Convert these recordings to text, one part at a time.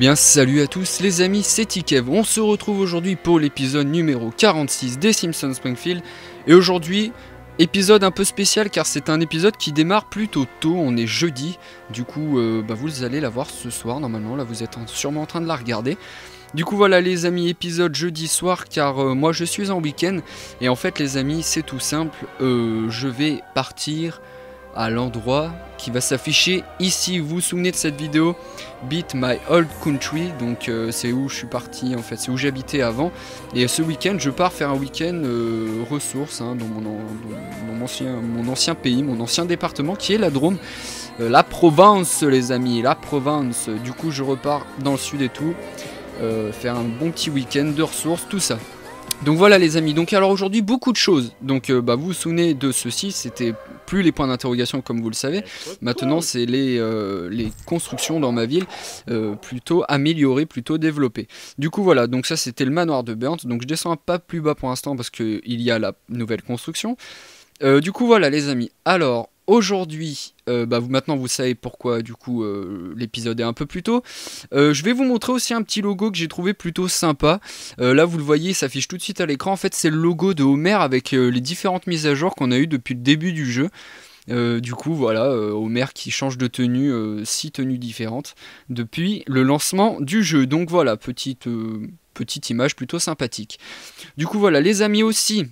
bien salut à tous les amis, c'est Tikev, on se retrouve aujourd'hui pour l'épisode numéro 46 des Simpsons Springfield et aujourd'hui épisode un peu spécial car c'est un épisode qui démarre plutôt tôt, on est jeudi, du coup euh, bah, vous allez la voir ce soir normalement, là vous êtes sûrement en train de la regarder. Du coup voilà les amis, épisode jeudi soir car euh, moi je suis en week-end et en fait les amis c'est tout simple, euh, je vais partir à l'endroit qui va s'afficher ici. Vous vous souvenez de cette vidéo Beat My Old Country, donc euh, c'est où je suis parti en fait, c'est où j'habitais avant. Et ce week-end, je pars faire un week-end euh, ressources hein, dans, mon, ancien, mon ancien pays, mon ancien département qui est la Drôme. Euh, la Provence les amis, la Provence. Du coup je repars dans le sud et tout. faire un bon petit week-end de ressources, tout ça. Donc voilà les amis, donc alors aujourd'hui beaucoup de choses. Donc euh, bah, vous vous souvenez de ceci, c'était plus les points d'interrogation comme vous le savez. Maintenant c'est les, euh, les constructions dans ma ville euh, plutôt améliorées, plutôt développées. Du coup voilà, donc ça c'était le manoir de Berndt, Donc je descends pas plus bas pour l'instant parce qu'il y a la nouvelle construction. du coup voilà les amis, alors aujourd'hui, euh, bah, vous, maintenant vous savez pourquoi du coup euh, l'épisode est un peu plus tôt. Euh, je vais vous montrer aussi un petit logo que j'ai trouvé plutôt sympa. là vous le voyez, il s'affiche tout de suite à l'écran. En fait c'est le logo de Homer avec les différentes mises à jour qu'on a eues depuis le début du jeu. du coup voilà, Homer qui change de tenue, six tenues différentes depuis le lancement du jeu. Donc voilà, petite petite image plutôt sympathique. Du coup voilà les amis aussi,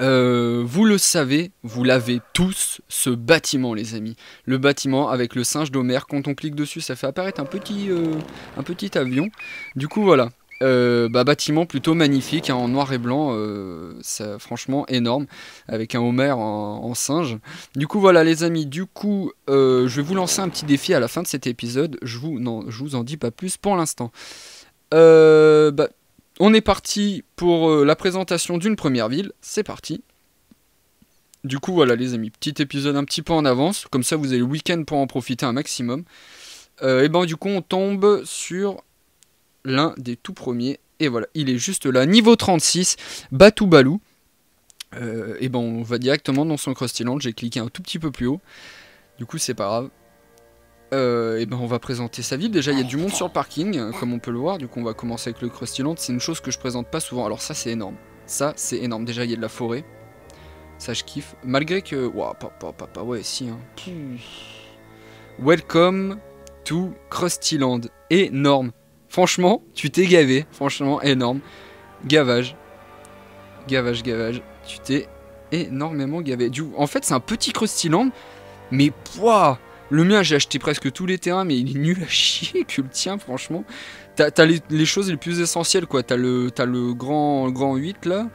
euh, vous le savez, vous l'avez tous, ce bâtiment les amis. Le bâtiment avec le singe d'Homère, quand on clique dessus ça fait apparaître un petit, euh, un petit avion. Du coup voilà, euh, bah, bâtiment plutôt magnifique, hein, en noir et blanc, ça, franchement énorme, avec un Homère en, en, singe. Du coup voilà les amis, du coup je vais vous lancer un petit défi à la fin de cet épisode, je vous, je vous en dis pas plus pour l'instant. Bah, on est parti pour euh, la présentation d'une première ville. C'est parti. Du coup, voilà les amis, petit épisode un petit peu en avance. Comme ça, vous avez le week-end pour en profiter un maximum. Euh, et ben du coup, on tombe sur l'un des tout premiers. Et voilà, il est juste là, niveau 36, Batou Balou. Euh, et ben on va directement dans son Land, J'ai cliqué un tout petit peu plus haut. Du coup, c'est pas grave. Euh, et ben on va présenter sa ville. Déjà, il y a du monde sur le parking, euh, comme on peut le voir. Du coup, on va commencer avec le Crustyland. C'est une chose que je présente pas souvent. Alors ça, c'est énorme. Ça, c'est énorme. Déjà, il y a de la forêt. Ça, je kiffe. Malgré que... Waouh, papa, papa, ouais, si. Hein. Welcome to Crustyland. Énorme. Franchement, tu t'es gavé. Franchement, énorme. Gavage. Gavage, gavage. Tu t'es énormément gavé. Du... En fait, c'est un petit Crustyland, mais... Pouah le mien, j'ai acheté presque tous les terrains, mais il est nul à chier que le tien, franchement. T'as les, choses les plus essentielles, quoi. T'as le, grand, grand 8, là.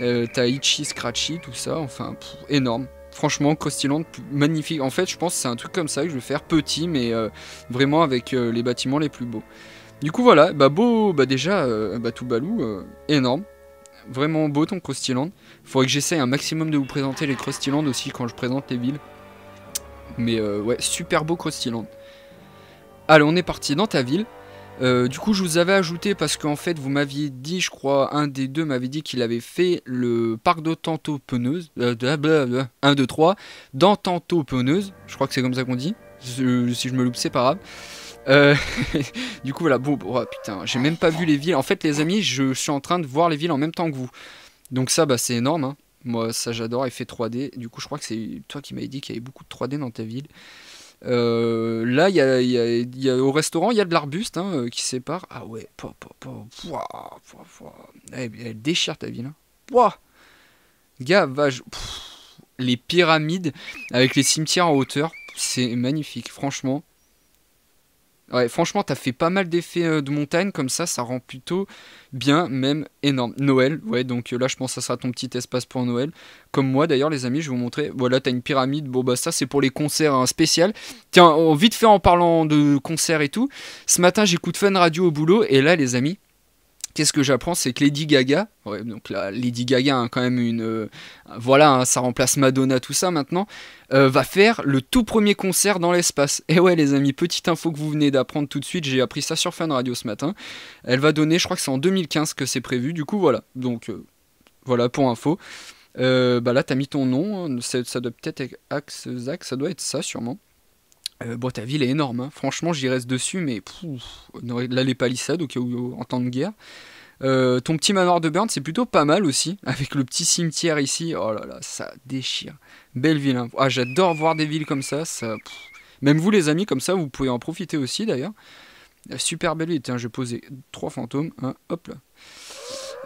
Euh, t'as Ichi, Scratchy, tout ça. Enfin, énorme. Franchement, Crostiland, magnifique. En fait, je pense que c'est un truc comme ça que je vais faire petit, mais euh, vraiment avec euh, les bâtiments les plus beaux. Du coup, voilà. Bah, beau, bah déjà, bah, tout balou, énorme vraiment beau ton Il Faudrait que j'essaye un maximum de vous présenter les Crustyland aussi quand je présente les villes. Mais euh, ouais, super beau Crostiland. Allez, on est parti dans ta ville. Euh, du coup, je vous avais ajouté parce qu'en fait, vous m'aviez dit, je crois, un des deux m'avait dit qu'il avait fait le parc d'Otanto Peneuse. 1, 2, 3. Dans Tanto Peneuse. Je crois que c'est comme ça qu'on dit. si je me loupe, c'est pas grave. Euh, du coup, voilà. Bon, bah, oh, putain, j'ai même pas vu les villes. En fait, les amis, je suis en train de voir les villes en même temps que vous. Donc, ça, bah, c'est énorme. Hein. Moi, ça j'adore, fait 3D. Du coup, je crois que c'est toi qui m'avais dit qu'il y avait beaucoup de 3D dans ta ville. Euh, là, y au restaurant, il y a de l'arbuste hein, euh, qui sépare. Ah ouais, eh, Elle, déchire ta ville. Hein. Gavage. les pyramides avec les cimetières en hauteur, c'est magnifique, franchement. Ouais, franchement, t'as fait pas mal d'effets euh, de montagne comme ça, ça rend plutôt bien, même énorme. Noël, ouais, donc euh, là, je pense que ça sera ton petit espace pour Noël. Comme moi, d'ailleurs, les amis, je vais vous montrer. Voilà, t'as une pyramide. Bon, bah, ça, c'est pour les concerts hein, spécial. Tiens, vite fait en parlant de concerts et tout. Ce matin, j'écoute Fun Radio au boulot, et là, les amis, qu'est-ce que j'apprends C'est que Lady Gaga, donc Lady Gaga, a hein, quand même une. Euh, voilà, hein, ça remplace Madonna, tout ça maintenant, euh, va faire le tout premier concert dans l'espace. Et eh ouais, les amis, petite info que vous venez d'apprendre tout de suite, j'ai appris ça sur Fan Radio ce matin. Elle va donner, je crois que c'est en 2015 que c'est prévu, du coup, voilà. Donc, euh, voilà pour info. bah là, t'as mis ton nom, ça, hein, ça doit peut-être être Axe Zach, ça doit être ça sûrement. Euh, bon, ta ville est énorme, hein. franchement, j'y reste dessus, mais là, les palissades, au cas où, en temps de guerre. Euh, ton petit manoir de Berne, c'est plutôt pas mal aussi, avec le petit cimetière ici. Oh là là, ça déchire. Belle ville. Hein. Ah, j'adore voir des villes comme ça. ça Même vous, les amis, comme ça, vous pouvez en profiter aussi d'ailleurs. Super belle ville. Tiens, je poser trois fantômes. Hein. Hop là.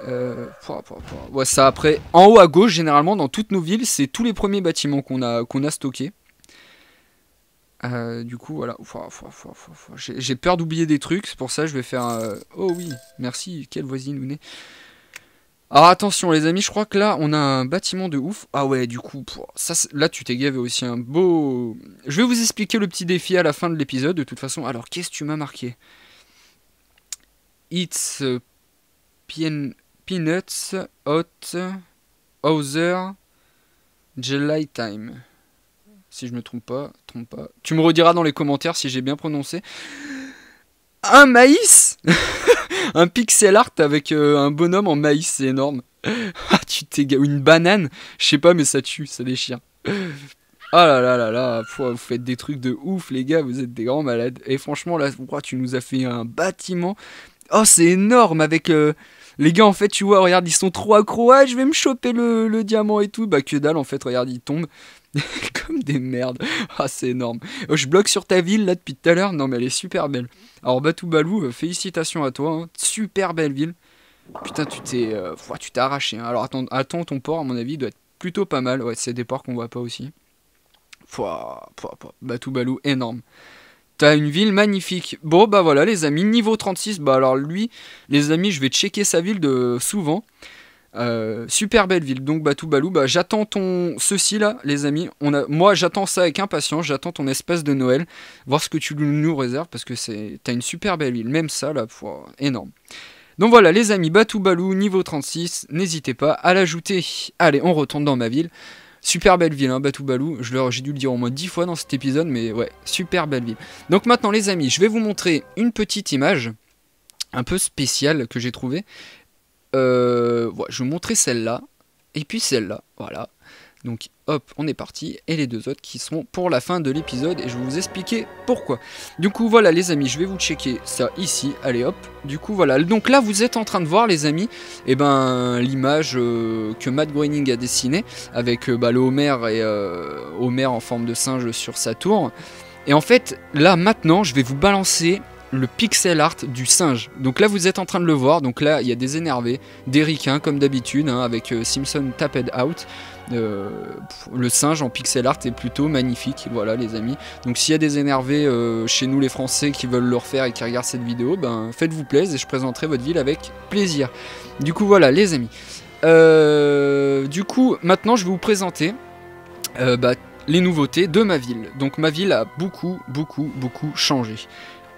Euh, ça après, en haut à gauche, généralement, dans toutes nos villes, c'est tous les premiers bâtiments qu'on a, qu'on a stockés. Euh, du coup, voilà. J'ai peur d'oublier des trucs, c'est pour ça que je vais faire... Euh, oh oui, merci, quelle voisine vous n'êtes. Alors ah, attention les amis, je crois que là on a un bâtiment de ouf. Ah ouais, du coup, ça, là tu t'es gavé aussi un hein. beau... Je vais vous expliquer le petit défi à la fin de l'épisode de toute façon. Alors qu'est-ce que tu m'as marqué It's euh, Peanuts Hot Other Jelly Time si je me trompe pas, trompe pas. Tu me rediras dans les commentaires si j'ai bien prononcé. Un maïs Un pixel art avec euh, un bonhomme en maïs, c'est énorme. ah, tu t'es une banane Je sais pas, mais ça tue, ça déchire. Ah là là là là, vous faites des trucs de ouf, les gars, vous êtes des grands malades. Et franchement, là, tu nous as fait un bâtiment. Oh, c'est énorme avec. Euh, les gars, en fait, tu vois, regarde, ils sont trop accro. je vais me choper le, le, diamant et tout. Bah, que dalle, en fait, regarde, ils tombent. Comme des merdes. Ah, c'est énorme. Oh, je bloque sur ta ville là depuis tout à l'heure. Non, mais elle est super belle. Alors, Batou Balou, euh, félicitations à toi. Hein. Super belle ville. Putain, tu t'es Foi euh, tu t'es arraché. Hein. Alors, attends, attends, ton port, à mon avis, doit être plutôt pas mal. Ouais, c'est des ports qu'on voit pas aussi. Batoubalou Batou Balou, énorme. T'as une ville magnifique. Bon, bah voilà, les amis, niveau 36. Bah alors, lui, les amis, je vais checker sa ville de souvent. Euh, super belle ville. Donc Batou Balou, bah, j'attends ton ceci là, les amis. On a... Moi, j'attends ça avec impatience. J'attends ton espace de Noël, voir ce que tu nous réserves parce que c'est, t'as une super belle ville. Même ça là, pour... énorme. Donc voilà, les amis, Batou Balou, niveau 36. N'hésitez pas à l'ajouter. Allez, on retourne dans ma ville. Super belle ville, hein, Batoubalou Batou Balou. J'ai dû le dire au moins 10 fois dans cet épisode, mais ouais, super belle ville. Donc maintenant, les amis, je vais vous montrer une petite image un peu spéciale que j'ai trouvée. Euh, je vais vous montrer celle-là, et puis celle-là, voilà. Donc hop, on est parti, et les deux autres qui seront pour la fin de l'épisode, et je vais vous expliquer pourquoi. Du coup voilà les amis, je vais vous checker ça ici, allez hop, du coup voilà. Donc là vous êtes en train de voir les amis, et eh ben l'image euh, que Matt Groening a dessinée, avec euh, bah, le Homer et Homer en forme de singe sur sa tour. Et en fait, là maintenant, je vais vous balancer le pixel art du singe. Donc là, vous êtes en train de le voir. Donc là, il y a des énervés, des ricains, comme d'habitude, hein, avec euh, Simpson Tapped Out. Euh, le singe en pixel art est plutôt magnifique, voilà les amis. Donc s'il y a des énervés euh, chez nous les Français qui veulent le refaire et qui regardent cette vidéo, ben faites-vous plaisir et je présenterai votre ville avec plaisir. Du coup voilà les amis. du coup maintenant je vais vous présenter bah, les nouveautés de ma ville. Donc ma ville a beaucoup beaucoup beaucoup changé.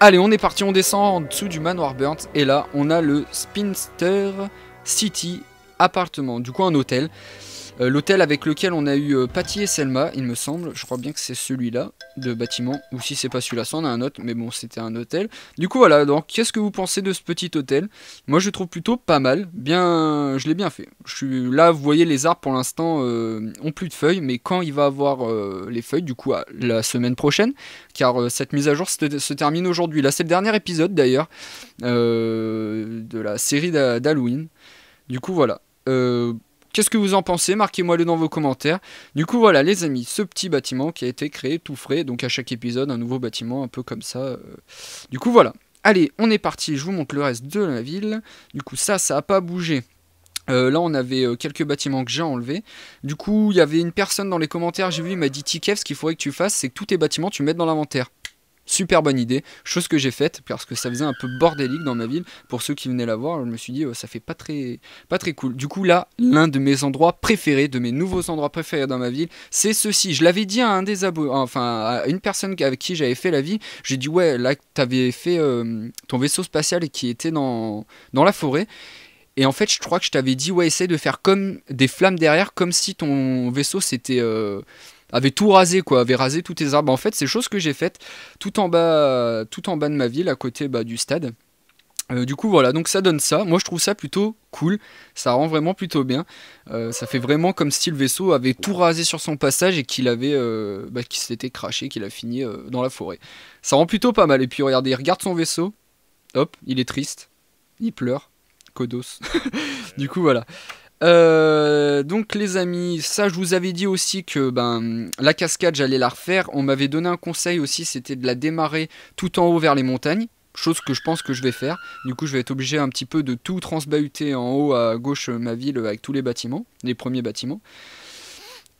Allez, on est parti, on descend en dessous du manoir Burnt. Et là, on a le Spinster City Appartement. Du coup, un hôtel. Euh, l'hôtel avec lequel on a eu euh, et Selma, il me semble. Je crois bien que c'est celui-là de bâtiment. Ou si c'est pas celui-là, ça en a un autre. Mais bon, c'était un hôtel. Du coup, voilà. Donc, qu'est-ce que vous pensez de ce petit hôtel Moi, je le trouve plutôt pas mal. Bien, je l'ai bien fait. Je suis là, vous voyez, les arbres pour l'instant n'ont euh, ont plus de feuilles. Mais quand il va avoir euh, les feuilles, du coup, la semaine prochaine, car cette mise à jour se, se termine aujourd'hui. Là, c'est le dernier épisode d'ailleurs de la série d'Halloween. Du coup, voilà. Euh, Qu'est-ce que vous en pensez Marquez-moi le dans vos commentaires. Du coup, voilà, les amis, ce petit bâtiment qui a été créé tout frais. Donc, à chaque épisode, un nouveau bâtiment, un peu comme ça. Euh. Du coup, voilà. Allez, on est parti. Je vous montre le reste de la ville. Du coup, ça, ça n'a pas bougé. Euh, là, on avait euh, quelques bâtiments que j'ai enlevés. Du coup, il y avait une personne dans les commentaires, j'ai vu, il m'a dit Tikev, ce qu'il faudrait que tu fasses, c'est que tous tes bâtiments, tu mettes dans l'inventaire. Super bonne idée, chose que j'ai faite parce que ça faisait un peu bordélique dans ma ville. Pour ceux qui venaient la voir, je me suis dit oh, ça fait pas très, pas très cool. Du coup là, l'un de mes endroits préférés, de mes nouveaux endroits préférés dans ma ville, c'est ceci. Je l'avais dit à un des enfin à une personne avec qui j'avais fait la vie. J'ai dit ouais là t'avais fait euh, ton vaisseau spatial qui était dans dans la forêt. Et en fait, je crois que je t'avais dit, ouais, essaye de faire comme des flammes derrière, comme si ton vaisseau c'était... Euh, avait tout rasé, quoi, avait rasé tous tes arbres. En fait, c'est chose que j'ai faite tout en bas, tout en bas de ma ville, à côté bah, du stade. Euh, du coup voilà, donc ça donne ça. Moi je trouve ça plutôt cool, ça rend vraiment plutôt bien. Euh, ça fait vraiment comme si le vaisseau avait tout rasé sur son passage et qu'il avait, euh, bah, qu'il s'était craché, qu'il a fini dans la forêt. Ça rend plutôt pas mal. Et puis regardez, il regarde son vaisseau, hop, il est triste, il pleure, Kodos. du coup voilà. Euh, donc les amis, ça je vous avais dit aussi que ben la cascade j'allais la refaire. On m'avait donné un conseil aussi, c'était de la démarrer tout en haut vers les montagnes. Chose que je pense que je vais faire. Du coup, je vais être obligé un petit peu de tout transbahuter en haut à gauche euh, ma ville avec tous les bâtiments, les premiers bâtiments.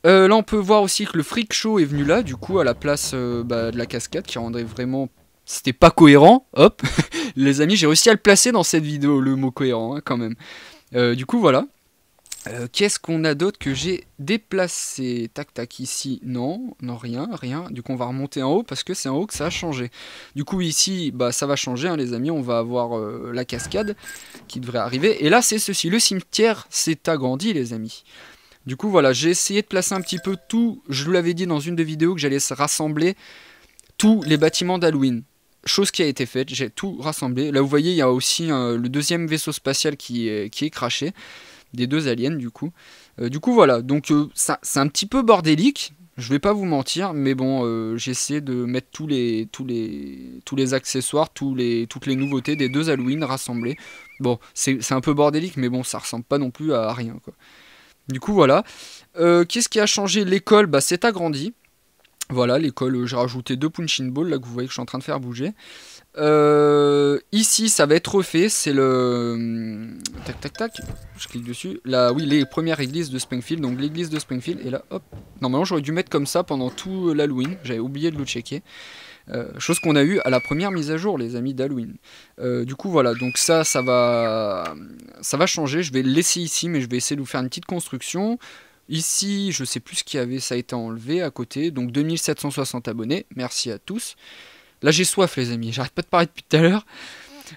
Euh, là, on peut voir aussi que le freak show est venu là, du coup, à la place bah, de la cascade, qui rendrait vraiment c'était pas cohérent, hop, les amis, j'ai réussi à le placer dans cette vidéo, le mot cohérent, hein, quand même. du coup, voilà. Euh, qu'est-ce qu'on a d'autre que j'ai déplacé Tac, tac, ici, non, non, rien, rien. Du coup, on va remonter en haut parce que c'est en haut que ça a changé. Du coup, ici, bah, ça va changer, hein, les amis. On va avoir euh, la cascade qui devrait arriver. Et là, c'est ceci. Le cimetière s'est agrandi, les amis. Du coup, voilà, j'ai essayé de placer un petit peu tout. Je vous l'avais dit dans une des vidéos que j'allais rassembler tous les bâtiments d'Halloween chose qui a été faite, j'ai tout rassemblé. Là, vous voyez, il y a aussi euh, le deuxième vaisseau spatial qui est, qui est craché des deux aliens du coup. Euh, du coup voilà, donc euh, ça c'est un petit peu bordélique, je vais pas vous mentir, mais bon, euh, j'essaie de mettre tous les, tous les, tous les accessoires, tous les, toutes les nouveautés des deux Halloween rassemblées. Bon, c'est un peu bordélique, mais bon, ça ressemble pas non plus à rien. Quoi. Du coup, voilà. Qu'est-ce qui a changé L'école, bah, c'est agrandi. Voilà, l'école, j'ai rajouté deux punching balls, là que vous voyez que je suis en train de faire bouger. Euh, ici, ça va être refait. C'est le... Tac, tac, tac. Je clique dessus. Là, oui, les premières églises de Springfield. Donc l'église de Springfield. Et là, hop. Normalement, j'aurais dû mettre comme ça pendant tout euh, l'Halloween. J'avais oublié de le checker. Euh, chose qu'on a eu à la première mise à jour, les amis d'Halloween. du coup, voilà. Donc ça, ça va... Ça va changer. Je vais le laisser ici, mais je vais essayer de vous faire une petite construction. Ici, je sais plus ce qu'il y avait. Ça a été enlevé à côté. Donc 2760 abonnés. Merci à tous. Là j'ai soif les amis, j'arrête pas de parler depuis tout à l'heure.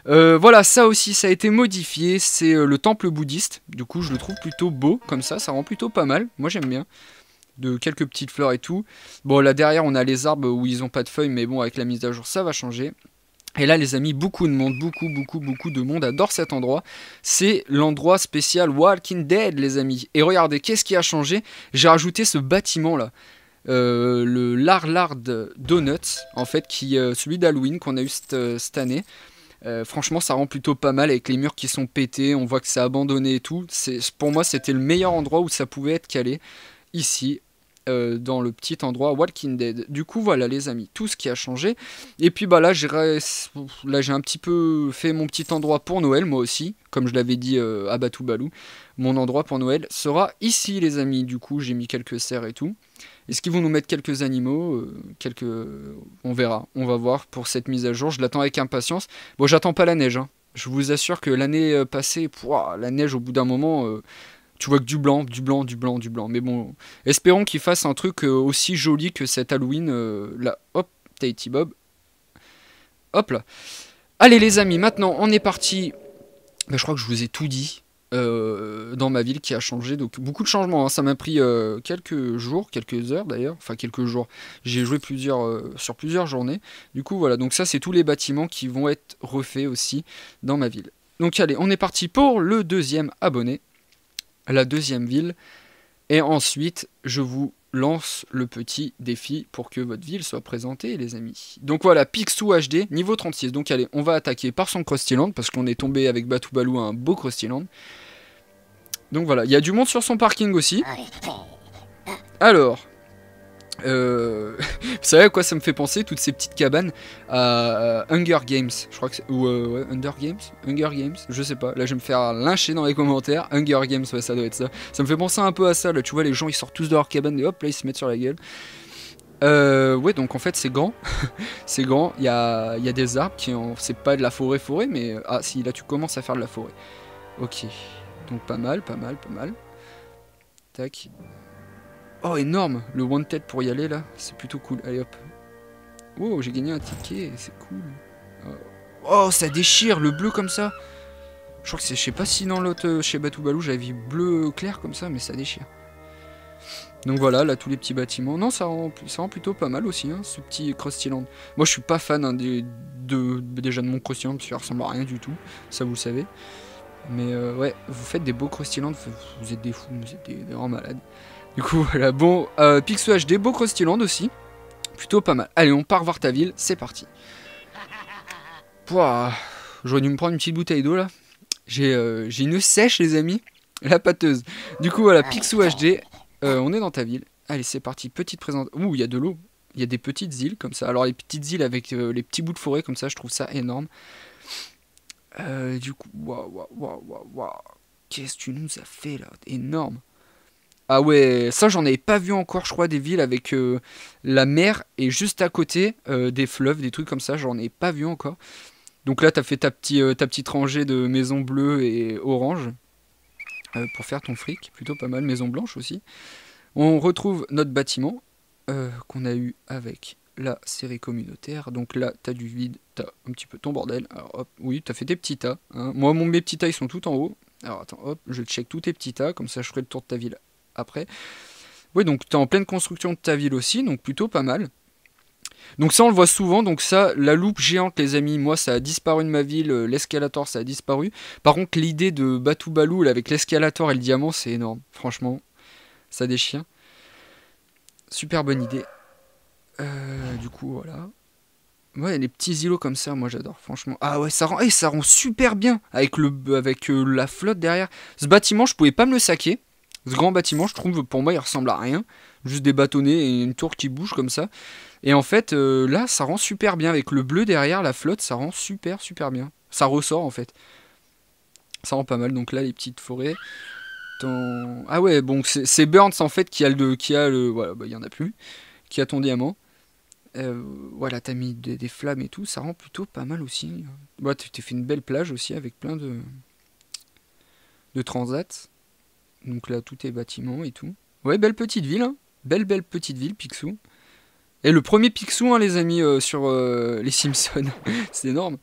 Euh, voilà, ça aussi, ça a été modifié. C'est euh, le temple bouddhiste. Du coup, je le trouve plutôt beau, comme ça. Ça rend plutôt pas mal. Moi, j'aime bien. De quelques petites fleurs et tout. Bon, là derrière, on a les arbres où ils ont pas de feuilles, mais bon, avec la mise à jour, ça va changer. Et là, les amis, beaucoup de monde, beaucoup, beaucoup, beaucoup de monde adore cet endroit. C'est l'endroit spécial Walking Dead, les amis. Et regardez, qu'est-ce qui a changé J'ai rajouté ce bâtiment là. Euh, le Larlard Donuts, en fait, qui euh, celui d'Halloween qu'on a eu cette, euh, année. franchement, ça rend plutôt pas mal avec les murs qui sont pétés. On voit que c'est abandonné et tout. Pour moi, c'était le meilleur endroit où ça pouvait être calé. Ici, euh, dans le petit endroit Walking Dead. Du coup, voilà les amis, tout ce qui a changé. Et puis bah là, j'ai un petit peu fait mon petit endroit pour Noël, moi aussi, comme je l'avais dit euh, à Batoubalou, Mon endroit pour Noël sera ici, les amis. Du coup, j'ai mis quelques serres et tout. Est-ce qu'ils vont nous mettre quelques animaux euh, quelques... On verra, on va voir pour cette mise à jour. Je l'attends avec impatience. Bon, j'attends pas la neige. Hein. Je vous assure que l'année passée, la neige, au bout d'un moment, tu vois que du blanc, du blanc, du blanc, du blanc. Mais bon, espérons qu'il fasse un truc euh, aussi joli que cet Halloween. Euh, là, hop, Taiti Bob. Hop là. Allez les amis, maintenant on est parti. Bah, je crois que je vous ai tout dit euh, dans ma ville qui a changé. Donc beaucoup de changements. Hein. Ça m'a pris quelques jours, quelques heures d'ailleurs. Enfin quelques jours. J'ai joué plusieurs sur plusieurs journées. Du coup voilà, donc ça c'est tous les bâtiments qui vont être refaits aussi dans ma ville. Donc allez, on est parti pour le deuxième abonné la deuxième ville. Et ensuite, je vous lance le petit défi pour que votre ville soit présentée, les amis. Donc voilà, Pixou HD, niveau 36. Donc allez, on va attaquer par son Land. parce qu'on est tombé avec batoubalou à un beau Crostyland. Donc voilà, il y a du monde sur son parking aussi. Ah, Alors, euh, vous savez à quoi ça me fait penser toutes ces petites cabanes à Hunger Games, je crois que c'est, ou euh, Under Games, Hunger Games, je sais pas. Là, je vais me faire lyncher dans les commentaires. Hunger Games, ouais, ça doit être ça. Ça me fait penser un peu à ça. Là, tu vois, les gens ils sortent tous de leur cabane et hop, là ils se mettent sur la gueule. Euh, ouais, donc en fait, c'est grand. c'est grand. Il y a, y a, des arbres qui ont. C'est pas de la forêt-forêt, mais. Ah, si, là, tu commences à faire de la forêt. Ok. Donc pas mal, pas mal, pas mal. Tac. Oh, énorme Le Wanted pour y aller, là, c'est plutôt cool. Allez, hop. Oh, j'ai gagné un ticket, c'est cool. Oh, oh ça déchire, le bleu comme ça Je crois que c'est... Je sais pas si dans l'autre, euh, chez Balou, j'avais vu bleu clair comme ça, mais ça déchire. Donc voilà, là, tous les petits bâtiments. Non, ça rend, ça rend plutôt pas mal aussi, hein, ce petit Krusty Moi, je suis pas fan hein, des, de, déjà de mon Krusty Land, parce qu'il ressemble à rien du tout, ça vous le savez. Mais euh, ouais, vous faites des beaux Krusty vous, êtes des fous, vous êtes des grands malades. Du coup, voilà, bon, euh, Pixou HD, beau Crostiland aussi. Plutôt pas mal. Allez, on part voir ta ville, c'est parti. Pouah, j'aurais dû me prendre une petite bouteille d'eau là. J'ai euh, j'ai une sèche, les amis. La pâteuse. Du coup, voilà, Pixou HD, euh, on est dans ta ville. Allez, c'est parti, petite présentation. Ouh, il y a de l'eau. Il y a des petites îles comme ça. Alors, les petites îles avec euh, les petits bouts de forêt comme ça, je trouve ça énorme. du coup, waouh, waouh, waouh, waouh. Qu'est-ce que tu nous as fait là Énorme. Ah ouais, ça j'en avais pas vu encore, je crois, des villes avec euh, la mer et juste à côté euh, des fleuves, des trucs comme ça, j'en ai pas vu encore. Donc là, t'as fait ta, euh, petite rangée de maisons bleues et oranges pour faire ton fric, plutôt pas mal, maison blanche aussi. On retrouve notre bâtiment qu'on a eu avec la série communautaire. Donc là, t'as du vide, t'as un petit peu ton bordel. Alors hop, oui, t'as fait tes petits tas. Hein. Moi, mes petits tas, ils sont tout en haut. Alors attends, hop, je check tous tes petits tas, comme ça je ferai le tour de ta ville après. Oui, donc tu es en pleine construction de ta ville aussi, donc plutôt pas mal. Donc ça, on le voit souvent. Donc ça, la loupe géante, les amis, moi, ça a disparu de ma ville. Euh, l'escalator, ça a disparu. Par contre, l'idée de Batou Balou avec l'escalator et le diamant, c'est énorme. Franchement, ça déchire. Super bonne idée. Euh, du coup, voilà. Ouais, les petits îlots comme ça, moi j'adore, franchement. Ah ouais, ça rend, eh, ça rend super bien avec, le, avec euh, la flotte derrière. Ce bâtiment, je pouvais pas me le saquer. Ce grand bâtiment, je trouve, pour moi, il ressemble à rien. Juste des bâtonnets et une tour qui bouge comme ça. Et en fait, euh, là, ça rend super bien. Avec le bleu derrière, la flotte, ça rend super, super bien. Ça ressort, en fait. Ça rend pas mal. Donc là, les petites forêts. Ah ouais, bon, c'est Burns, en fait, qui a le... Qui a le... Voilà, bah, il y en a plus. Qui a ton diamant. Euh, voilà, t'as mis des, flammes et tout, ça rend plutôt pas mal aussi. Bah, t'es fait une belle plage aussi avec plein de, de transats. Donc là, tout est bâtiment et tout. Ouais, belle petite ville. Hein. Belle, belle petite ville, Picsou. Et le premier Picsou, hein, les amis, euh, sur euh, les Simpsons. c'est énorme.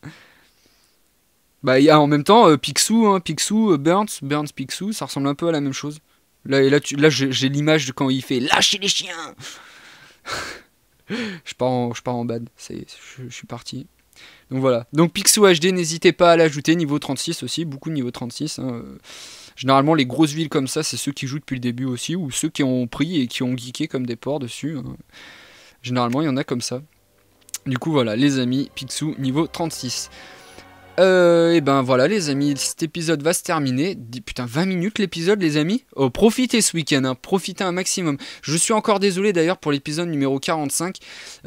Bah, il y a, en même temps, pixou, euh, Picsou, hein, Picsou, Burns, Burns, Picsou, ça ressemble un peu à la même chose. Là, là, là j'ai l'image de quand il fait lâcher les chiens je, pars en, je pars en bad, je, je suis parti. Donc voilà. Donc Picsou HD, n'hésitez pas à l'ajouter, niveau 36 aussi, beaucoup de niveau 36. Hein, Généralement, les grosses villes comme ça, c'est ceux qui jouent depuis le début aussi, ou ceux qui ont pris et qui ont geeké comme des porcs dessus. Hein. Généralement, il y en a comme ça. Du coup, voilà, les amis, Picsou, niveau 36. Euh, et ben voilà les amis, cet épisode va se terminer. Putain, 20 minutes l'épisode les amis. Oh, profitez ce week-end, hein, profitez un maximum. Je suis encore désolé d'ailleurs pour l'épisode numéro 45.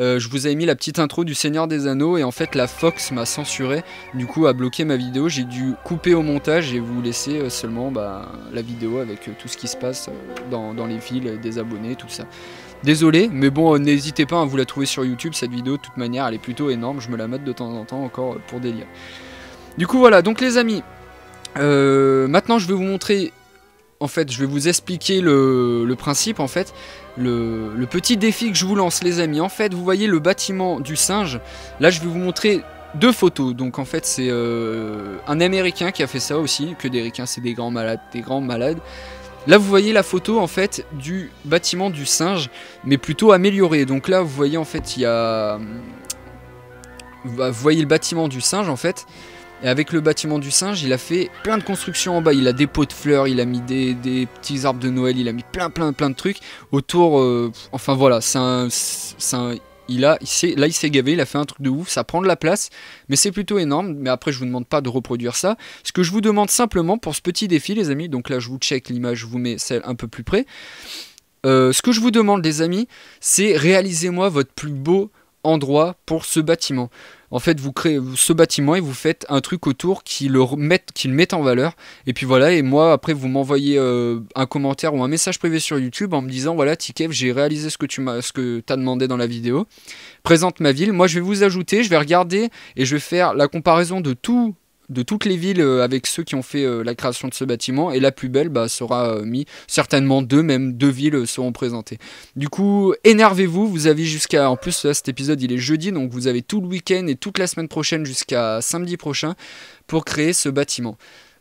Euh, je vous avais mis la petite intro du Seigneur des Anneaux et en fait la Fox m'a censuré. Du coup a bloqué ma vidéo. J'ai dû couper au montage et vous laisser euh, seulement bah, la vidéo avec euh, tout ce qui se passe dans, les villes des abonnés, tout ça. Désolé, mais bon, n'hésitez pas à hein, vous la trouver sur YouTube, cette vidéo, de toute manière, elle est plutôt énorme, je me la mate de temps en temps encore pour délire. Du coup, voilà, donc les amis, euh, maintenant je vais vous montrer, en fait, je vais vous expliquer le, principe, en fait, le, petit défi que je vous lance, les amis. En fait, vous voyez le bâtiment du singe, là je vais vous montrer deux photos, donc en fait c'est euh, un Américain qui a fait ça aussi, que des c'est des grands malades, des grands malades. Là, vous voyez la photo en fait du bâtiment du singe, mais plutôt amélioré. Donc là, vous voyez en fait, il y a, vous voyez le bâtiment du singe en fait. Et avec le bâtiment du singe, il a fait plein de constructions en bas. Il a des pots de fleurs, il a mis des, petits arbres de Noël, il a mis plein, plein, plein de trucs autour. Euh, enfin voilà, il a, il là il s'est gavé, il a fait un truc de ouf, ça prend de la place, mais c'est plutôt énorme. Mais après, je vous demande pas de reproduire ça. Ce que je vous demande simplement pour ce petit défi, les amis, donc là je vous check l'image, je vous mets celle un peu plus près. Euh, ce que je vous demande, les amis, c'est réalisez-moi votre plus beau endroit pour ce bâtiment. En fait, vous créez ce bâtiment et vous faites un truc autour qui le met qui le en valeur. Et puis voilà, et moi, après, vous m'envoyez euh, un commentaire ou un message privé sur YouTube en me disant voilà, Tikev, j'ai réalisé ce que tu m'as, ce que as demandé dans la vidéo. Présente ma ville. Moi, je vais vous ajouter, je vais regarder et je vais faire la comparaison de tout de toutes les villes euh, avec ceux qui ont fait euh, la création de ce bâtiment et la plus belle bah, sera euh, mise certainement deux même deux villes seront présentées du coup énervez-vous vous avez jusqu'à en plus cet épisode il est jeudi donc vous avez tout le week-end et toute la semaine prochaine jusqu'à samedi prochain pour créer ce bâtiment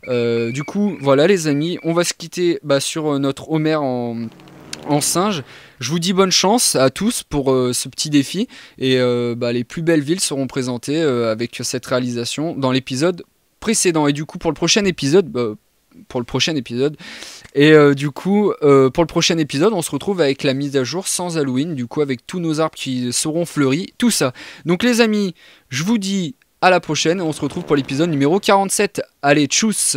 du coup voilà les amis on va se quitter bah, sur notre Homer en en singe. Je vous dis bonne chance à tous pour ce petit défi et bah, les plus belles villes seront présentées avec cette réalisation dans l'épisode et du coup, pour le prochain épisode, bah, pour le prochain épisode. Et euh, du coup, euh, pour le prochain épisode, on se retrouve avec la mise à jour sans Halloween, du coup avec tous nos arbres qui seront fleuris, tout ça. Donc les amis, je vous dis à la prochaine, on se retrouve pour l'épisode numéro 47. Allez, tchuss